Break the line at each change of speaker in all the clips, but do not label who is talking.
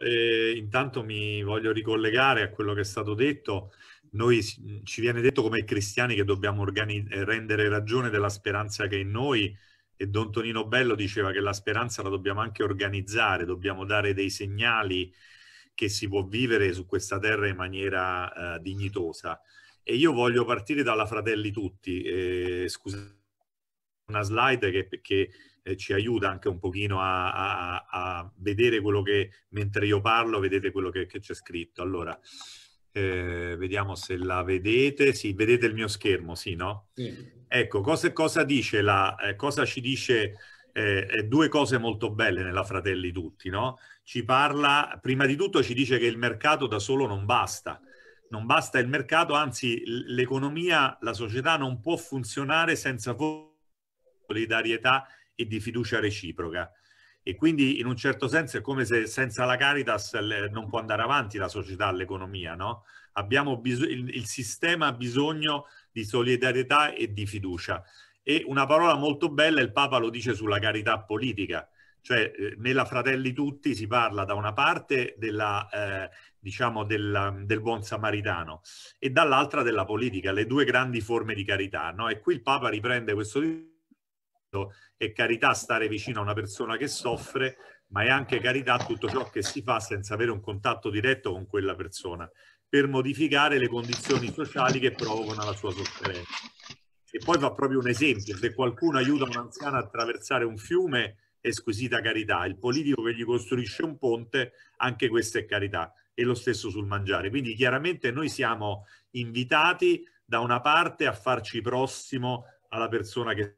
Eh, intanto mi voglio ricollegare a quello che è stato detto. Noi ci viene detto come cristiani che dobbiamo eh, rendere ragione della speranza che è in noi e Don Tonino Bello diceva che la speranza la dobbiamo anche organizzare, dobbiamo dare dei segnali che si può vivere su questa terra in maniera eh, dignitosa. E io voglio partire dalla Fratelli Tutti, eh, scusate, una slide che, che eh, ci aiuta anche un pochino a, a, a, vedere quello che, mentre io parlo, vedete quello che, c'è scritto. Allora, eh, vediamo se la vedete. Sì, vedete il mio schermo, sì, no? Sì. Ecco, cosa, cosa, dice la, eh, cosa ci dice eh, due cose molto belle nella Fratelli Tutti, no? Ci parla, prima di tutto ci dice che il mercato da solo non basta, non basta il mercato, anzi l'economia, la società non può funzionare senza solidarietà e di fiducia reciproca. E quindi in un certo senso è come se senza la Caritas eh, non può andare avanti la società, l'economia, no? Abbiamo il, il sistema ha bisogno di solidarietà e di fiducia. E una parola molto bella, il Papa lo dice sulla carità politica, cioè eh, nella Fratelli Tutti si parla da una parte della, eh, diciamo del, del, buon samaritano e dall'altra della politica, le due grandi forme di carità. No? E qui il Papa riprende questo è carità stare vicino a una persona che soffre, ma è anche carità tutto ciò che si fa senza avere un contatto diretto con quella persona, per modificare le condizioni sociali che provocano la sua sofferenza. E poi fa proprio un esempio, se qualcuno aiuta un anziano a attraversare un fiume, è squisita carità, il politico che gli costruisce un ponte, anche questa è carità, e lo stesso sul mangiare. Quindi chiaramente noi siamo invitati da una parte a farci prossimo alla persona che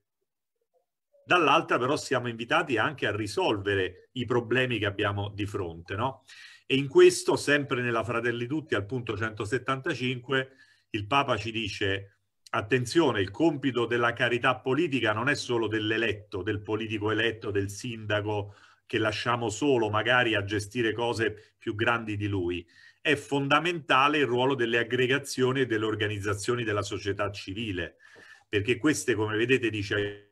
dall'altra però siamo invitati anche a risolvere i problemi che abbiamo di fronte. No? E in questo, sempre nella Fratelli Tutti, al punto 175, il Papa ci dice attenzione, il compito della carità politica non è solo dell'eletto, del politico eletto, del sindaco che lasciamo solo magari a gestire cose più grandi di lui. È fondamentale il ruolo delle aggregazioni e delle organizzazioni della società civile, perché queste, come vedete, dice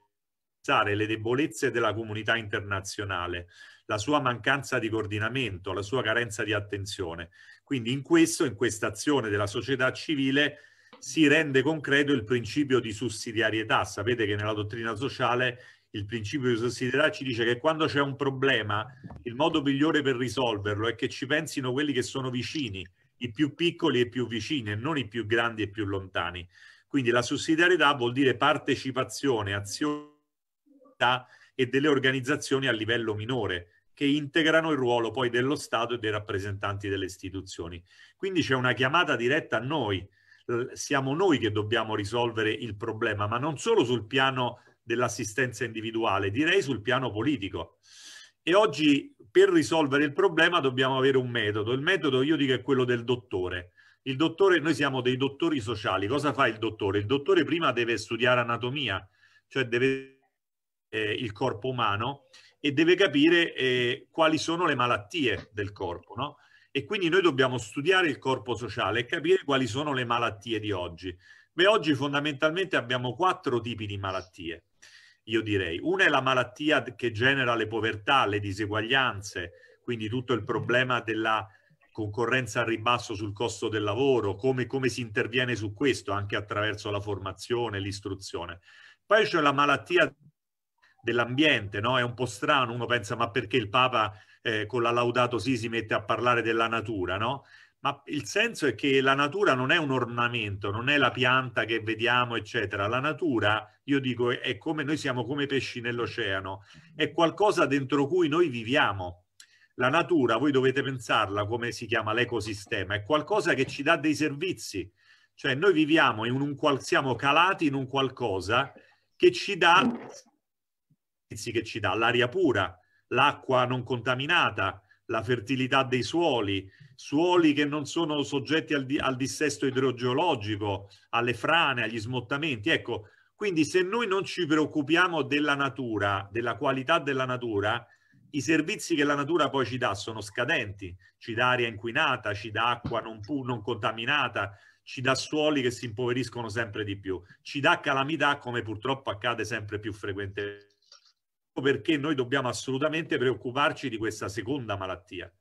apprezzare le debolezze della comunità internazionale, la sua mancanza di coordinamento, la sua carenza di attenzione. Quindi in questo, in questa azione della società civile, si rende concreto il principio di sussidiarietà. Sapete che nella dottrina sociale il principio di sussidiarietà ci dice che quando c'è un problema il modo migliore per risolverlo è che ci pensino quelli che sono vicini, i più piccoli e più vicini e non i più grandi e più lontani. Quindi la sussidiarietà vuol dire partecipazione, azione realtà e delle organizzazioni a livello minore che integrano il ruolo poi dello Stato e dei rappresentanti delle istituzioni. Quindi c'è una chiamata diretta a noi, siamo noi che dobbiamo risolvere il problema, ma non solo sul piano dell'assistenza individuale, direi sul piano politico. E oggi per risolvere il problema dobbiamo avere un metodo. Il metodo io dico è quello del dottore. Il dottore, noi siamo dei dottori sociali. Cosa fa il dottore? Il dottore prima deve studiare anatomia, cioè deve eh, il corpo umano e deve capire eh, quali sono le malattie del corpo. No? E quindi noi dobbiamo studiare il corpo sociale e capire quali sono le malattie di oggi. Beh, oggi fondamentalmente abbiamo quattro tipi di malattie, io direi. Una è la malattia che genera le povertà, le diseguaglianze, quindi tutto il problema della concorrenza al ribasso sul costo del lavoro, come, come si interviene su questo anche attraverso la formazione, l'istruzione. Poi c'è la malattia dell'ambiente, no? È un po' strano, uno pensa ma perché il Papa eh, con la Laudato Si si mette a parlare della natura, no? Ma il senso è che la natura non è un ornamento, non è la pianta che vediamo, eccetera. La natura, io dico, è come noi siamo come pesci nell'oceano, è qualcosa dentro cui noi viviamo. La natura, voi dovete pensarla come si chiama l'ecosistema, è qualcosa che ci dà dei servizi. Cioè noi viviamo in un, siamo calati in un qualcosa che ci dà servizi che ci dà, l'aria pura, l'acqua non contaminata, la fertilità dei suoli, suoli che non sono soggetti al, di, al, dissesto idrogeologico, alle frane, agli smottamenti. Ecco, quindi se noi non ci preoccupiamo della natura, della qualità della natura, i servizi che la natura poi ci dà sono scadenti, ci dà aria inquinata, ci dà acqua non, pu, non contaminata, ci dà suoli che si impoveriscono sempre di più, ci dà calamità come purtroppo accade sempre più frequentemente perché noi dobbiamo assolutamente preoccuparci di questa seconda malattia.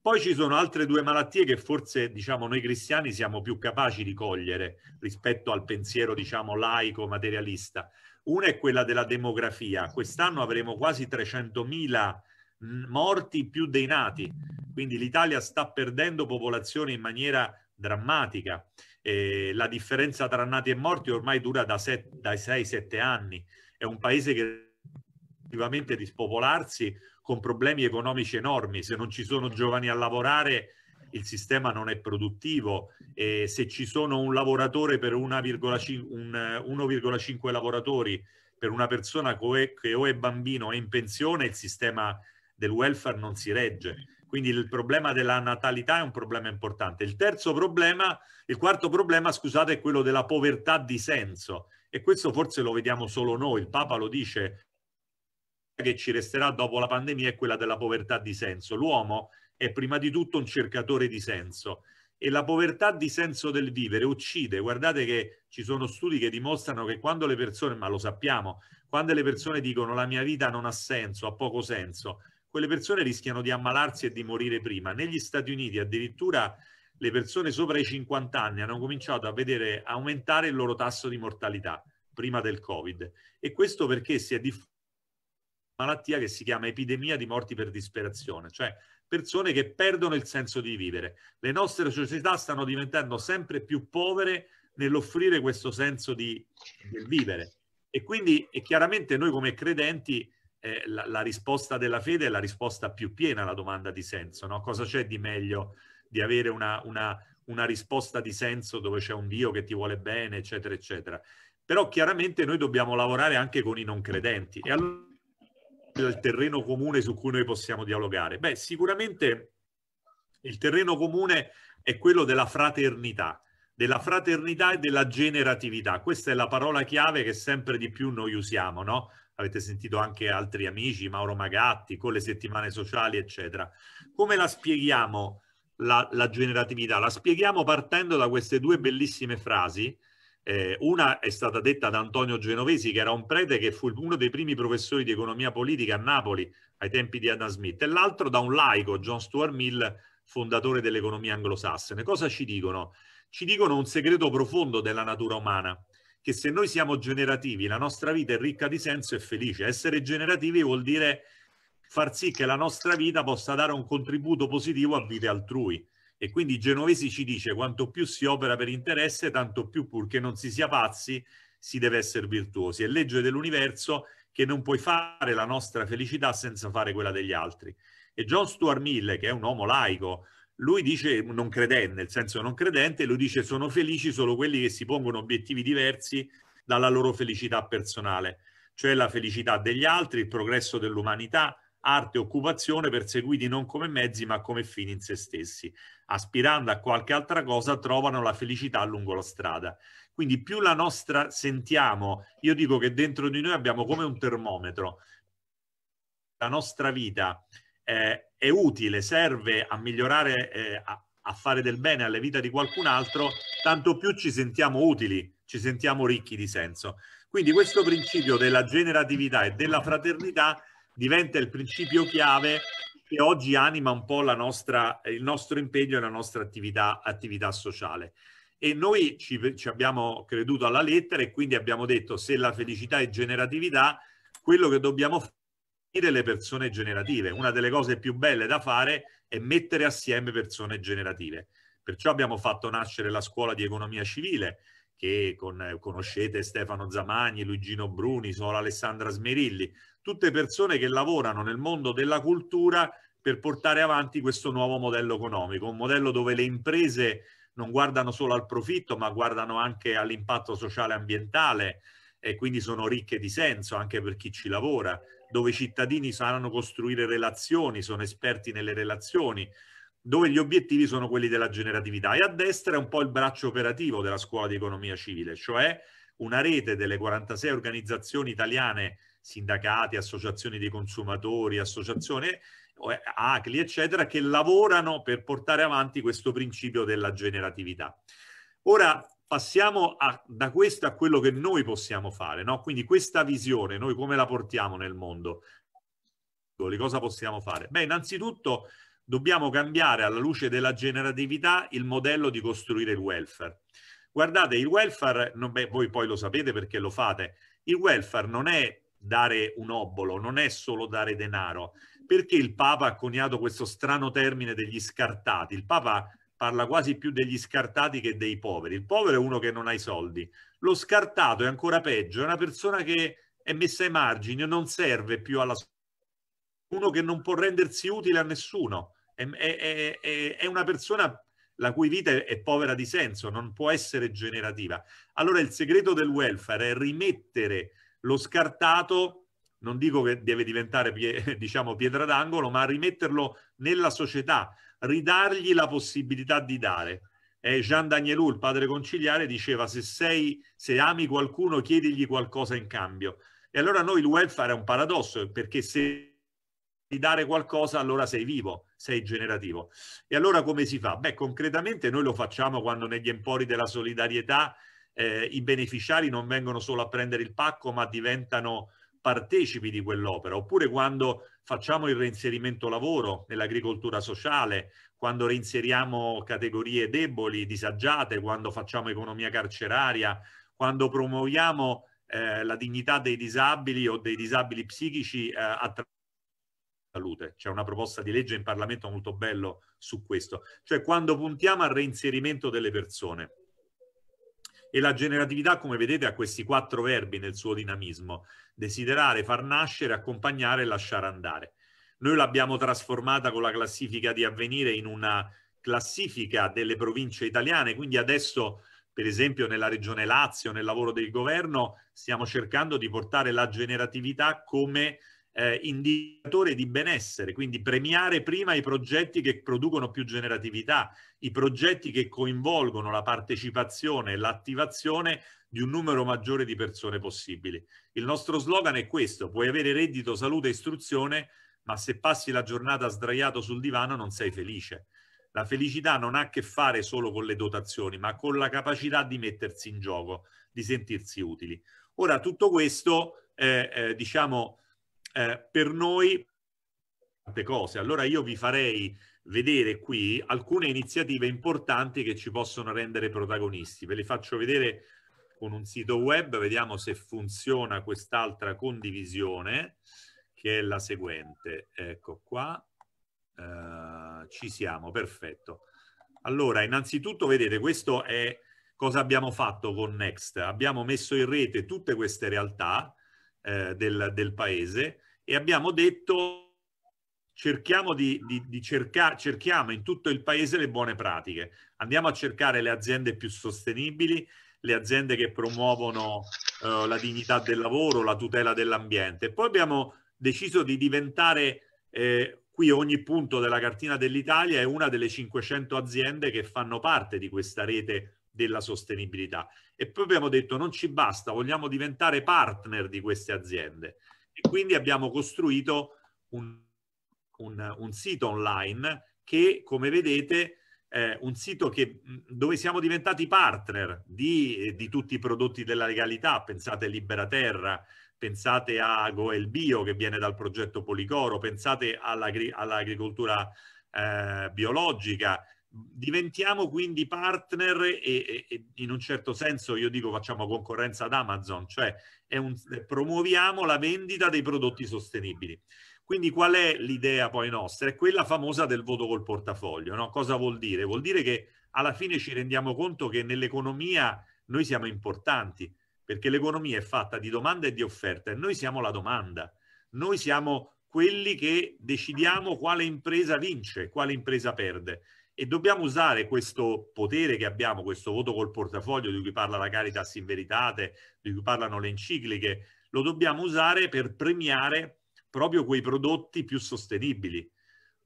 Poi ci sono altre due malattie che forse diciamo, noi cristiani siamo più capaci di cogliere rispetto al pensiero diciamo, laico, materialista. Una è quella della demografia. Quest'anno avremo quasi 300.000 morti più dei nati, quindi l'Italia sta perdendo popolazione in maniera drammatica. Eh, la differenza tra nati e morti ormai dura da dai 6-7 anni. È un paese che effettivamente spopolarsi con problemi economici enormi. Se non ci sono giovani a lavorare, il sistema non è produttivo. E se ci sono un lavoratore per 1,5 lavoratori per una persona che o è bambino o è in pensione, il sistema del welfare non si regge. Quindi il problema della natalità è un problema importante. Il terzo problema, il quarto problema, scusate, è quello della povertà di senso. E questo forse lo vediamo solo noi. Il Papa lo dice, che ci resterà dopo la pandemia è quella della povertà di senso. L'uomo è prima di tutto un cercatore di senso e la povertà di senso del vivere uccide. Guardate che ci sono studi che dimostrano che quando le persone, ma lo sappiamo, quando le persone dicono la mia vita non ha senso, ha poco senso, quelle persone rischiano di ammalarsi e di morire prima. Negli Stati Uniti addirittura le persone sopra i 50 anni hanno cominciato a vedere aumentare il loro tasso di mortalità prima del Covid e questo perché si è diffuso malattia che si chiama epidemia di morti per disperazione, cioè persone che perdono il senso di vivere. Le nostre società stanno diventando sempre più povere nell'offrire questo senso di, del vivere. E quindi e chiaramente noi come credenti eh, la, la, risposta della fede è la risposta più piena alla domanda di senso. No? Cosa c'è di meglio di avere una, una, una risposta di senso dove c'è un Dio che ti vuole bene, eccetera, eccetera. Però chiaramente noi dobbiamo lavorare anche con i non credenti. E allora il terreno comune su cui noi possiamo dialogare? Beh, sicuramente il terreno comune è quello della fraternità, della fraternità e della generatività. Questa è la parola chiave che sempre di più noi usiamo, no? Avete sentito anche altri amici, Mauro Magatti, con le settimane sociali, eccetera. Come la spieghiamo la, la generatività? La spieghiamo partendo da queste due bellissime frasi eh, una è stata detta da Antonio Genovesi, che era un prete che fu uno dei primi professori di economia politica a Napoli ai tempi di Adam Smith, e l'altro da un laico, John Stuart Mill, fondatore dell'economia anglosassone. Cosa ci dicono? Ci dicono un segreto profondo della natura umana, che se noi siamo generativi, la nostra vita è ricca di senso e felice. Essere generativi vuol dire far sì che la nostra vita possa dare un contributo positivo a vite altrui. E quindi Genovesi ci dice quanto più si opera per interesse, tanto più purché non si sia pazzi, si deve essere virtuosi. È legge dell'universo che non puoi fare la nostra felicità senza fare quella degli altri. E John Stuart Mill, che è un uomo laico, lui dice non credente, nel senso non credente, lui dice sono felici solo quelli che si pongono obiettivi diversi dalla loro felicità personale, cioè la felicità degli altri, il progresso dell'umanità, arte e occupazione perseguiti non come mezzi ma come fini in se stessi. Aspirando a qualche altra cosa trovano la felicità lungo la strada. Quindi più la nostra sentiamo, io dico che dentro di noi abbiamo come un termometro, la nostra vita eh, è utile, serve a migliorare, eh, a, a fare del bene alla vita di qualcun altro, tanto più ci sentiamo utili, ci sentiamo ricchi di senso. Quindi questo principio della generatività e della fraternità diventa il principio chiave che oggi anima un po' nostra, il nostro impegno e la nostra attività, attività sociale. E noi ci, ci abbiamo creduto alla lettera e quindi abbiamo detto se la felicità è generatività, quello che dobbiamo fare è le persone generative. Una delle cose più belle da fare è mettere assieme persone generative. Perciò abbiamo fatto nascere la scuola di economia civile, che con, conoscete Stefano Zamagni, Luigino Bruni, sono Alessandra Smerilli, tutte persone che lavorano nel mondo della cultura per portare avanti questo nuovo modello economico, un modello dove le imprese non guardano solo al profitto, ma guardano anche all'impatto sociale e ambientale e quindi sono ricche di senso anche per chi ci lavora, dove i cittadini sanno costruire relazioni, sono esperti nelle relazioni, dove gli obiettivi sono quelli della generatività e a destra è un po' il braccio operativo della scuola di economia civile, cioè una rete delle 46 organizzazioni italiane, sindacati, associazioni dei consumatori, associazioni eh, ACLI, eccetera, che lavorano per portare avanti questo principio della generatività. Ora passiamo a, da questo a quello che noi possiamo fare, no? quindi questa visione noi come la portiamo nel mondo? Cosa possiamo fare? Beh, innanzitutto dobbiamo cambiare alla luce della generatività il modello di costruire il welfare. Guardate, il welfare, non, beh, voi poi lo sapete perché lo fate, il welfare non è dare un obolo, non è solo dare denaro. Perché il Papa ha coniato questo strano termine degli scartati? Il Papa parla quasi più degli scartati che dei poveri. Il povero è uno che non ha i soldi. Lo scartato è ancora peggio, è una persona che è messa ai margini, non serve più alla società, uno che non può rendersi utile a nessuno è, è, è, è una persona la cui vita è povera di senso, non può essere generativa. Allora il segreto del welfare è rimettere lo scartato, non dico che deve diventare diciamo pietra d'angolo, ma rimetterlo nella società, ridargli la possibilità di dare. Eh, Jean Danielou, il padre conciliare, diceva se, sei, se ami qualcuno chiedigli qualcosa in cambio. E allora noi il welfare è un paradosso, perché se ti dare qualcosa allora sei vivo sei generativo. E allora come si fa? Beh, concretamente noi lo facciamo quando negli empori della solidarietà eh, i beneficiari non vengono solo a prendere il pacco, ma diventano partecipi di quell'opera, oppure quando facciamo il reinserimento lavoro nell'agricoltura sociale, quando reinseriamo categorie deboli, disagiate, quando facciamo economia carceraria, quando promuoviamo eh, la dignità dei disabili o dei disabili psichici eh, attraverso salute. C'è una proposta di legge in Parlamento molto bello su questo. Cioè quando puntiamo al reinserimento delle persone e la generatività, come vedete, ha questi quattro verbi nel suo dinamismo. Desiderare, far nascere, accompagnare e lasciare andare. Noi l'abbiamo trasformata con la classifica di avvenire in una classifica delle province italiane, quindi adesso per esempio nella regione Lazio, nel lavoro del governo, stiamo cercando di portare la generatività come eh, indicatore di benessere, quindi premiare prima i progetti che producono più generatività, i progetti che coinvolgono la partecipazione e l'attivazione di un numero maggiore di persone possibili. Il nostro slogan è questo, puoi avere reddito, salute e istruzione, ma se passi la giornata sdraiato sul divano non sei felice. La felicità non ha a che fare solo con le dotazioni, ma con la capacità di mettersi in gioco, di sentirsi utili. Ora, tutto questo, eh, eh, diciamo, eh, per noi tante cose. Allora io vi farei vedere qui alcune iniziative importanti che ci possono rendere protagonisti. Ve le faccio vedere con un sito web, vediamo se funziona quest'altra condivisione che è la seguente. Ecco qua, uh, ci siamo, perfetto. Allora, innanzitutto vedete, questo è cosa abbiamo fatto con Next. Abbiamo messo in rete tutte queste realtà eh, del, del paese, e abbiamo detto cerchiamo di, di, di cercare, cerchiamo in tutto il paese le buone pratiche. Andiamo a cercare le aziende più sostenibili, le aziende che promuovono eh, la dignità del lavoro, la tutela dell'ambiente. Poi abbiamo deciso di diventare, eh, qui ogni punto della cartina dell'Italia è una delle 500 aziende che fanno parte di questa rete della sostenibilità. E poi abbiamo detto non ci basta, vogliamo diventare partner di queste aziende. E quindi abbiamo costruito un, un, un sito online che, come vedete, è un sito che, mm, dove siamo diventati partner di, eh, di, tutti i prodotti della legalità, pensate a Libera Terra, pensate a Goel Bio che viene dal progetto Policoro, pensate all'agricoltura eh, biologica, Diventiamo quindi partner e, e, e, in un certo senso io dico facciamo concorrenza ad Amazon, cioè un, promuoviamo la vendita dei prodotti sostenibili. Quindi qual è l'idea poi nostra? È quella famosa del voto col portafoglio. No? Cosa vuol dire? Vuol dire che alla fine ci rendiamo conto che nell'economia noi siamo importanti, perché l'economia è fatta di domanda e di offerta e noi siamo la domanda. Noi siamo quelli che decidiamo quale impresa vince, quale impresa perde e dobbiamo usare questo potere che abbiamo, questo voto col portafoglio di cui parla la Caritas in Veritate, di cui parlano le encicliche, lo dobbiamo usare per premiare proprio quei prodotti più sostenibili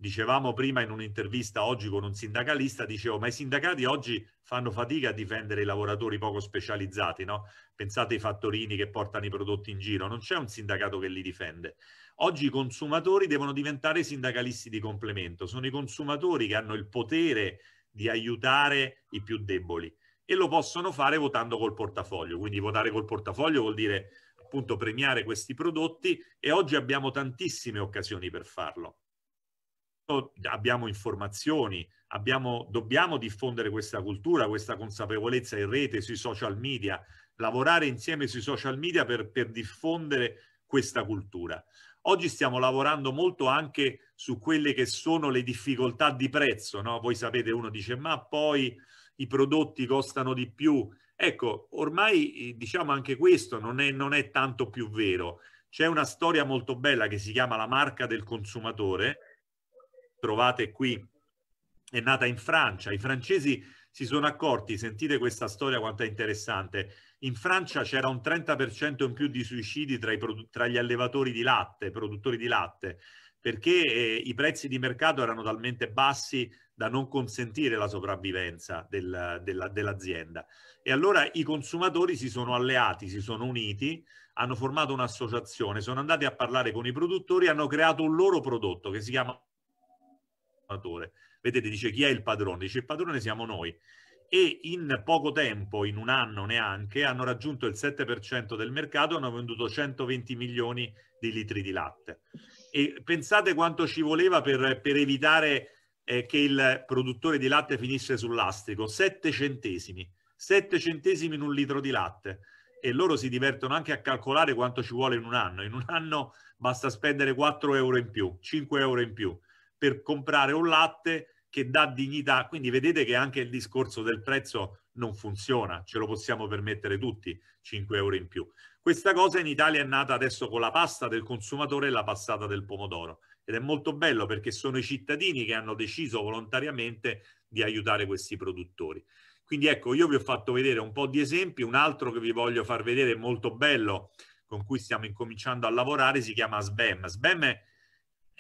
dicevamo prima in un'intervista oggi con un sindacalista, dicevo, ma i sindacati oggi fanno fatica a difendere i lavoratori poco specializzati, no? Pensate ai fattorini che portano i prodotti in giro, non c'è un sindacato che li difende. Oggi i consumatori devono diventare sindacalisti di complemento, sono i consumatori che hanno il potere di aiutare i più deboli e lo possono fare votando col portafoglio, quindi votare col portafoglio vuol dire appunto premiare questi prodotti e oggi abbiamo tantissime occasioni per farlo abbiamo informazioni, abbiamo, dobbiamo diffondere questa cultura, questa consapevolezza in rete, sui social media, lavorare insieme sui social media per, per diffondere questa cultura. Oggi stiamo lavorando molto anche su quelle che sono le difficoltà di prezzo, no? Voi sapete, uno dice, ma poi i prodotti costano di più. Ecco, ormai eh, diciamo anche questo non è, non è tanto più vero. C'è una storia molto bella che si chiama La marca del consumatore, trovate qui è nata in Francia. I francesi si sono accorti, sentite questa storia quanto è interessante, in Francia c'era un 30% in più di suicidi tra, tra, gli allevatori di latte, produttori di latte, perché eh, i prezzi di mercato erano talmente bassi da non consentire la sopravvivenza del, dell'azienda. e allora i consumatori si sono alleati, si sono uniti, hanno formato un'associazione, sono andati a parlare con i produttori, hanno creato un loro prodotto che si chiama consumatore. Vedete, dice chi è il padrone? Dice il padrone siamo noi. E in poco tempo, in un anno neanche, hanno raggiunto il 7% del mercato hanno venduto 120 milioni di litri di latte. E pensate quanto ci voleva per, per evitare eh, che il produttore di latte finisse sull'astrico, 7 centesimi, 7 centesimi in un litro di latte e loro si divertono anche a calcolare quanto ci vuole in un anno. In un anno basta spendere 4 euro in più, 5 euro in più per comprare un latte che dà dignità. Quindi vedete che anche il discorso del prezzo non funziona, ce lo possiamo permettere tutti, 5 euro in più. Questa cosa in Italia è nata adesso con la pasta del consumatore e la passata del pomodoro ed è molto bello perché sono i cittadini che hanno deciso volontariamente di aiutare questi produttori. Quindi ecco, io vi ho fatto vedere un po' di esempi, un altro che vi voglio far vedere molto bello con cui stiamo incominciando a lavorare si chiama SBEM. SBEM è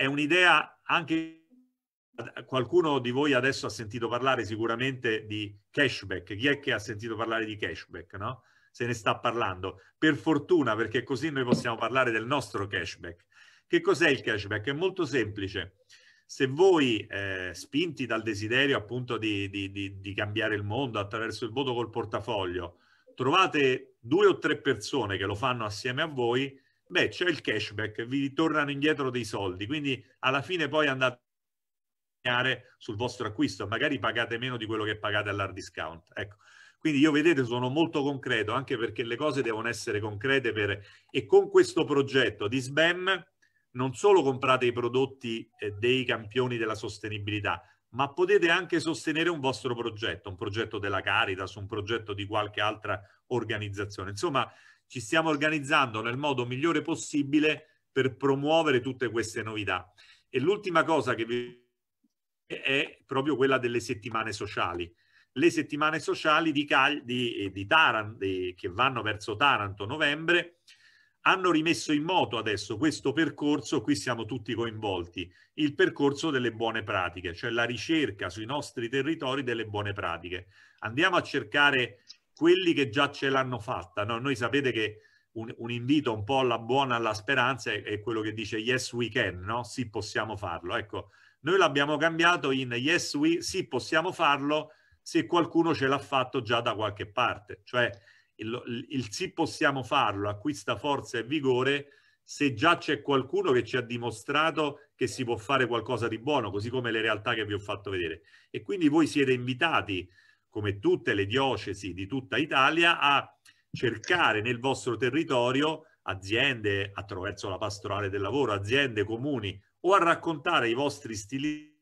è un'idea anche qualcuno di voi adesso ha sentito parlare sicuramente di cashback. Chi è che ha sentito parlare di cashback, no? Se ne sta parlando. Per fortuna, perché così noi possiamo parlare del nostro cashback. Che cos'è il cashback? È molto semplice. Se voi, eh, spinti dal desiderio appunto di, di, di, di cambiare il mondo attraverso il voto col portafoglio, trovate due o tre persone che lo fanno assieme a voi, beh c'è il cashback, vi tornano indietro dei soldi, quindi alla fine poi andate sul vostro acquisto, magari pagate meno di quello che pagate all'hard discount. Ecco. Quindi io vedete sono molto concreto anche perché le cose devono essere concrete per... e con questo progetto di SBAM non solo comprate i prodotti eh, dei campioni della sostenibilità, ma potete anche sostenere un vostro progetto, un progetto della Caritas, un progetto di qualche altra organizzazione. Insomma, ci stiamo organizzando nel modo migliore possibile per promuovere tutte queste novità. E l'ultima cosa che vi è proprio quella delle settimane sociali. Le settimane sociali di, Cal- di, eh, di Taranto, che vanno verso Taranto novembre, hanno rimesso in moto adesso questo percorso, qui siamo tutti coinvolti, il percorso delle buone pratiche, cioè la ricerca sui nostri territori delle buone pratiche. Andiamo a cercare quelli che già ce l'hanno fatta. No? Noi sapete che un, un, invito un po' alla buona, alla speranza è, è quello che dice yes we can, no? sì possiamo farlo. Ecco, noi l'abbiamo cambiato in yes we, sì possiamo farlo se qualcuno ce l'ha fatto già da qualche parte. Cioè il, il, il sì possiamo farlo acquista forza e vigore se già c'è qualcuno che ci ha dimostrato che si può fare qualcosa di buono, così come le realtà che vi ho fatto vedere. E quindi voi siete invitati come tutte le diocesi di tutta Italia, a cercare nel vostro territorio aziende attraverso la pastorale del lavoro, aziende comuni o a raccontare i vostri stili,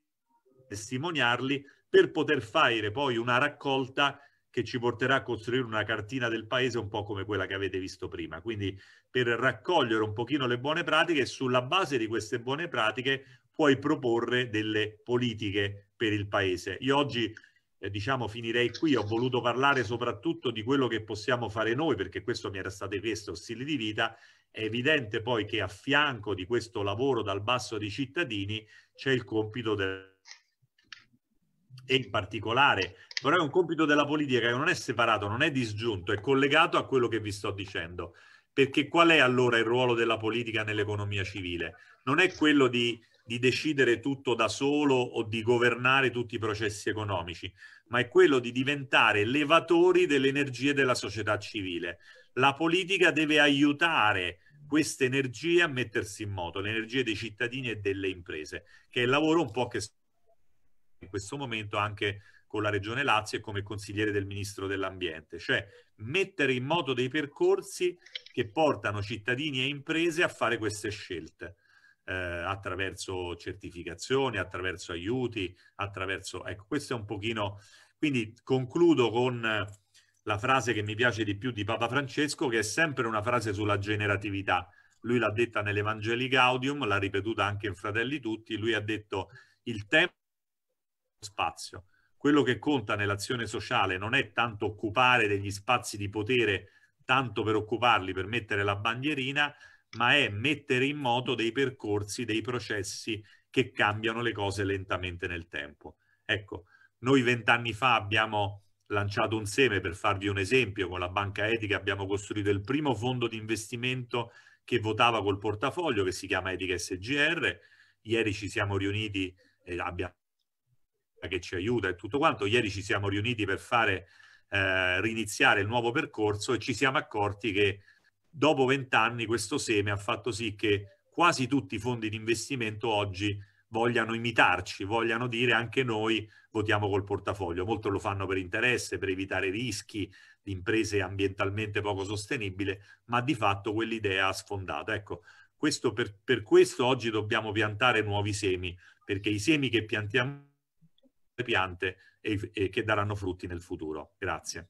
testimoniarli per poter fare poi una raccolta che ci porterà a costruire una cartina del paese un po' come quella che avete visto prima. Quindi per raccogliere un pochino le buone pratiche e sulla base di queste buone pratiche puoi proporre delle politiche per il paese. Io oggi eh, diciamo finirei qui, ho voluto parlare soprattutto di quello che possiamo fare noi perché questo mi era stato chiesto, stile di vita, è evidente poi che a fianco di questo lavoro dal basso dei cittadini c'è il compito del e in particolare, però è un compito della politica che non è separato, non è disgiunto, è collegato a quello che vi sto dicendo. Perché qual è allora il ruolo della politica nell'economia civile? Non è quello di di decidere tutto da solo o di governare tutti i processi economici, ma è quello di diventare levatori delle energie della società civile. La politica deve aiutare queste energie a mettersi in moto, le energie dei cittadini e delle imprese, che è il lavoro un po' che in questo momento anche con la Regione Lazio e come consigliere del Ministro dell'Ambiente, cioè mettere in moto dei percorsi che portano cittadini e imprese a fare queste scelte eh, attraverso certificazioni, attraverso aiuti, attraverso... Ecco, questo è un pochino... Quindi concludo con la frase che mi piace di più di Papa Francesco, che è sempre una frase sulla generatività. Lui l'ha detta nell'Evangelii Gaudium, l'ha ripetuta anche in Fratelli Tutti, lui ha detto il tempo è spazio. Quello che conta nell'azione sociale non è tanto occupare degli spazi di potere tanto per occuparli, per mettere la bandierina, ma è mettere in moto dei percorsi, dei processi che cambiano le cose lentamente nel tempo. Ecco, noi vent'anni fa abbiamo lanciato un seme, per farvi un esempio, con la banca etica abbiamo costruito il primo fondo di investimento che votava col portafoglio, che si chiama Etica SGR. Ieri ci siamo riuniti, e eh, abbiamo che ci aiuta e tutto quanto. Ieri ci siamo riuniti per fare eh, riniziare il nuovo percorso e ci siamo accorti che dopo vent'anni questo seme ha fatto sì che quasi tutti i fondi di investimento oggi vogliano imitarci, vogliano dire anche noi votiamo col portafoglio. Molto lo fanno per interesse, per evitare rischi di imprese ambientalmente poco sostenibili, ma di fatto quell'idea ha sfondato. Ecco, questo per, per, questo oggi dobbiamo piantare nuovi semi, perché i semi che piantiamo sono le piante e, e che daranno frutti nel futuro. Grazie.